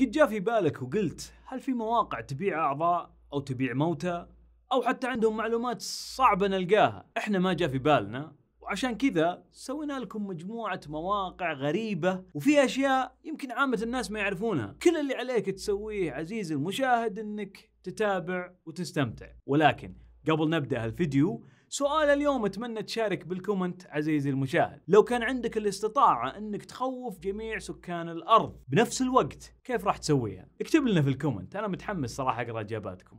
قد جاء في بالك وقلت هل في مواقع تبيع اعضاء او تبيع موتى او حتى عندهم معلومات صعبه نلقاها احنا ما جاء في بالنا وعشان كذا سوينا لكم مجموعة مواقع غريبة وفي أشياء يمكن عامة الناس ما يعرفونها كل اللي عليك تسويه عزيزي المشاهد أنك تتابع وتستمتع ولكن قبل نبدأ هالفيديو سؤال اليوم اتمنى تشارك بالكومنت عزيزي المشاهد لو كان عندك الاستطاعة انك تخوف جميع سكان الارض بنفس الوقت كيف راح تسويها اكتب لنا في الكومنت انا متحمس صراحة اقرأ اجاباتكم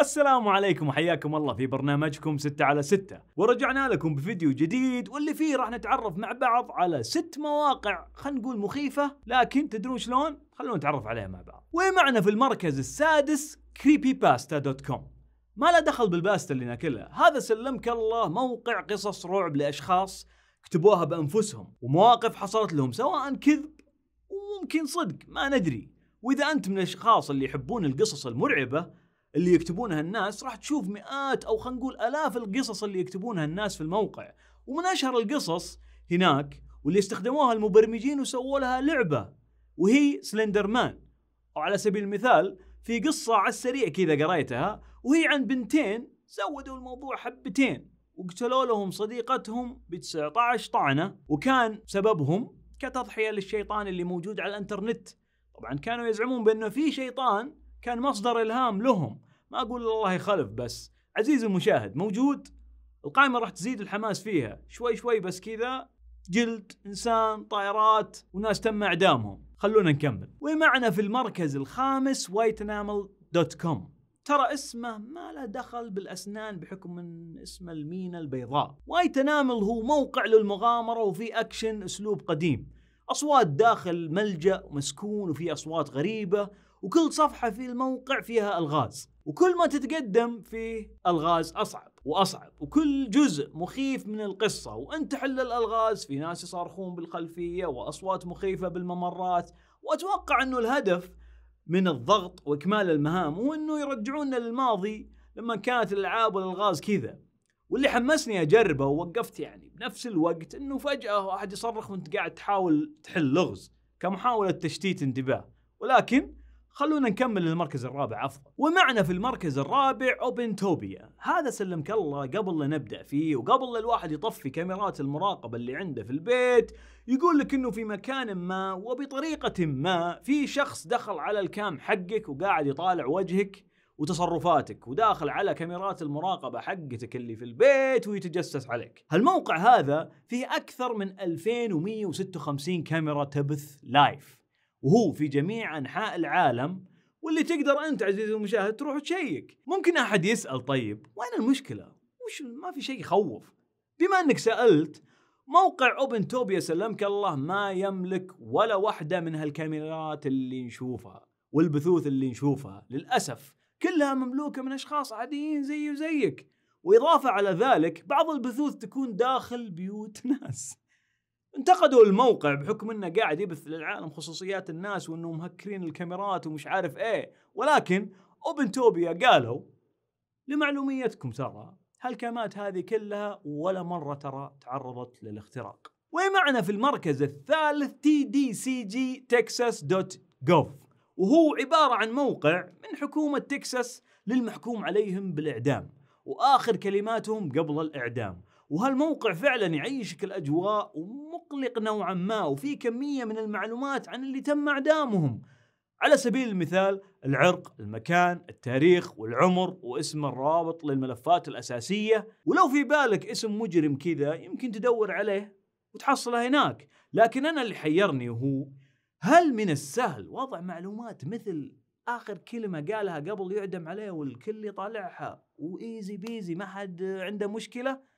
السلام عليكم وحياكم الله في برنامجكم 6 على 6 ورجعنا لكم بفيديو جديد واللي فيه راح نتعرف مع بعض على ست مواقع خلينا نقول مخيفة لكن تدرون شلون خلونا نتعرف عليها مع بعض ومعنا في المركز السادس creepypasta.com ما له دخل بالباستا اللي ناكلها هذا سلمك الله موقع قصص رعب لأشخاص كتبوها بأنفسهم ومواقف حصلت لهم سواء كذب وممكن صدق ما ندري وإذا أنت من الأشخاص اللي يحبون القصص المرعبة اللي يكتبونها الناس راح تشوف مئات أو خلينا نقول آلاف القصص اللي يكتبونها الناس في الموقع ومن أشهر القصص هناك واللي استخدموها المبرمجين وسووا لها لعبة وهي سلندر مان وعلى سبيل المثال في قصة على السريع كذا قريتها وهي عن بنتين زودوا الموضوع حبتين وقتلوا لهم صديقتهم ب 19 طعنة وكان سببهم كتضحية للشيطان اللي موجود على الانترنت طبعا كانوا يزعمون بأنه في شيطان كان مصدر إلهام لهم ما أقول الله يخلف بس عزيزي المشاهد موجود القائمة راح تزيد الحماس فيها شوي شوي بس كذا جلد إنسان طائرات وناس تم إعدامهم خلونا نكمل ومعنا في المركز الخامس وايت دوت كوم ترى اسمه ما له دخل بالاسنان بحكم من اسم المينا البيضاء وايت انامل هو موقع للمغامره وفي اكشن اسلوب قديم اصوات داخل ملجا مسكون وفي اصوات غريبه وكل صفحة في الموقع فيها ألغاز وكل ما تتقدم فيه ألغاز أصعب وأصعب وكل جزء مخيف من القصة وأنت حل الألغاز في ناس يصارخون بالخلفية وأصوات مخيفة بالممرات وأتوقع أنه الهدف من الضغط وإكمال المهام هو أنه يرجعونا للماضي لما كانت الألعاب والألغاز كذا واللي حمسني أجربه ووقفت يعني بنفس الوقت أنه فجأة واحد يصرخ وأنت قاعد تحاول تحل لغز كمحاولة تشتيت انتباه ولكن خلونا نكمل للمركز الرابع افضل ومعنا في المركز الرابع اوبن توبيا هذا سلمك الله قبل لا نبدا فيه وقبل لا الواحد يطفي كاميرات المراقبه اللي عنده في البيت يقول لك انه في مكان ما وبطريقه ما في شخص دخل على الكام حقك وقاعد يطالع وجهك وتصرفاتك وداخل على كاميرات المراقبة حقتك اللي في البيت ويتجسس عليك هالموقع هذا فيه أكثر من 2156 كاميرا تبث لايف وهو في جميع انحاء العالم واللي تقدر انت عزيزي المشاهد تروح تشيك ممكن احد يسال طيب وين المشكله وش ما في شيء يخوف بما انك سالت موقع اوبن توبيا سلمك الله ما يملك ولا واحده من هالكاميرات اللي نشوفها والبثوث اللي نشوفها للاسف كلها مملوكه من اشخاص عاديين زيي وزيك واضافه على ذلك بعض البثوث تكون داخل بيوت ناس انتقدوا الموقع بحكم انه قاعد يبث للعالم خصوصيات الناس وانه مهكرين الكاميرات ومش عارف ايه ولكن اوبن توبيا قالوا لمعلوميتكم ترى هالكامات هذه كلها ولا مرة ترى تعرضت للاختراق ومعنا في المركز الثالث تي دي سي جي تكساس دوت وهو عبارة عن موقع من حكومة تكساس للمحكوم عليهم بالإعدام وآخر كلماتهم قبل الإعدام وهالموقع فعلا يعيشك الاجواء ومقلق نوعا ما وفي كميه من المعلومات عن اللي تم اعدامهم على سبيل المثال العرق، المكان، التاريخ والعمر واسم الرابط للملفات الاساسيه، ولو في بالك اسم مجرم كذا يمكن تدور عليه وتحصله هناك، لكن انا اللي حيرني هو هل من السهل وضع معلومات مثل اخر كلمه قالها قبل يعدم عليه والكل يطالعها وايزي بيزي ما حد عنده مشكله؟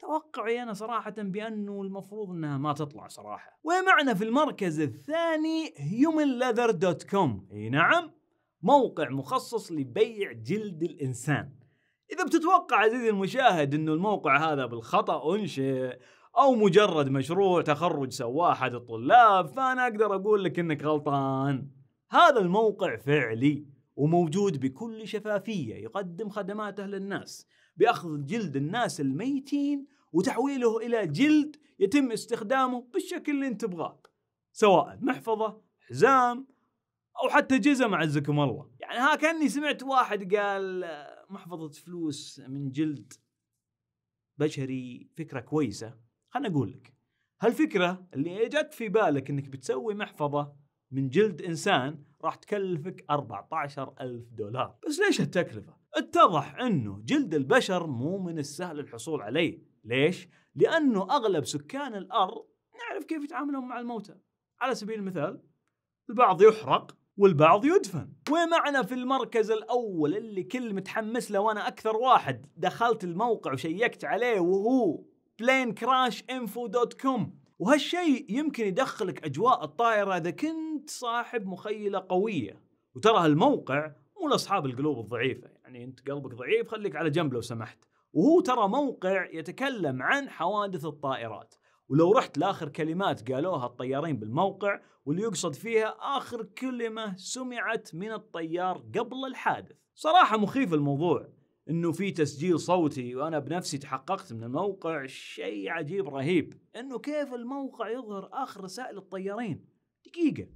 توقعي انا صراحه بانه المفروض انها ما تطلع صراحه ومعنا في المركز الثاني humanleather.com اي نعم موقع مخصص لبيع جلد الانسان اذا بتتوقع عزيزي المشاهد انه الموقع هذا بالخطا انشئ او مجرد مشروع تخرج سواه احد الطلاب فانا اقدر اقول لك انك غلطان هذا الموقع فعلي وموجود بكل شفافيه يقدم خدماته للناس باخذ جلد الناس الميتين وتحويله الى جلد يتم استخدامه بالشكل اللي انت تبغاه سواء محفظه حزام او حتى جزم عزكم الله يعني ها كاني سمعت واحد قال محفظه فلوس من جلد بشري فكره كويسه خلنا اقول لك هالفكره اللي جت في بالك انك بتسوي محفظه من جلد انسان راح تكلفك 14000 دولار بس ليش التكلفه اتضح انه جلد البشر مو من السهل الحصول عليه، ليش؟ لانه اغلب سكان الارض نعرف كيف يتعاملون مع الموتى. على سبيل المثال البعض يحرق والبعض يدفن ومعنا في المركز الأول اللي كل متحمس له وأنا أكثر واحد دخلت الموقع وشيكت عليه وهو planecrashinfo.com وهالشيء يمكن يدخلك أجواء الطائرة إذا كنت صاحب مخيلة قوية وترى هالموقع مو لأصحاب القلوب الضعيفة يعني انت قلبك ضعيف خليك على جنب لو سمحت وهو ترى موقع يتكلم عن حوادث الطائرات ولو رحت لاخر كلمات قالوها الطيارين بالموقع واللي يقصد فيها اخر كلمه سمعت من الطيار قبل الحادث. صراحه مخيف الموضوع انه في تسجيل صوتي وانا بنفسي تحققت من الموقع شيء عجيب رهيب انه كيف الموقع يظهر اخر رسائل الطيارين. دقيقه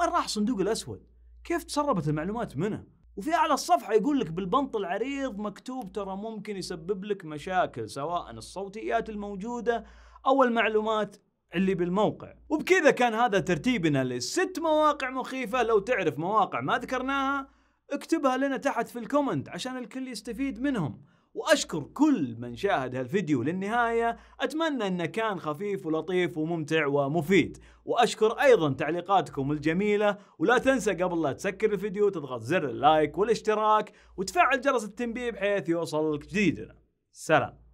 وين راح الصندوق الاسود؟ كيف تسربت المعلومات منه؟ وفي اعلى الصفحه يقول لك بالبنط العريض مكتوب ترى ممكن يسبب لك مشاكل سواء الصوتيات الموجوده او المعلومات اللي بالموقع وبكذا كان هذا ترتيبنا لست مواقع مخيفة لو تعرف مواقع ما ذكرناها اكتبها لنا تحت في الكومنت عشان الكل يستفيد منهم وأشكر كل من شاهد هالفيديو للنهاية أتمنى أنه كان خفيف ولطيف وممتع ومفيد وأشكر أيضا تعليقاتكم الجميلة ولا تنسى قبل لا تسكر الفيديو تضغط زر اللايك والاشتراك وتفعل جرس التنبيه بحيث يوصلك جديدنا سلام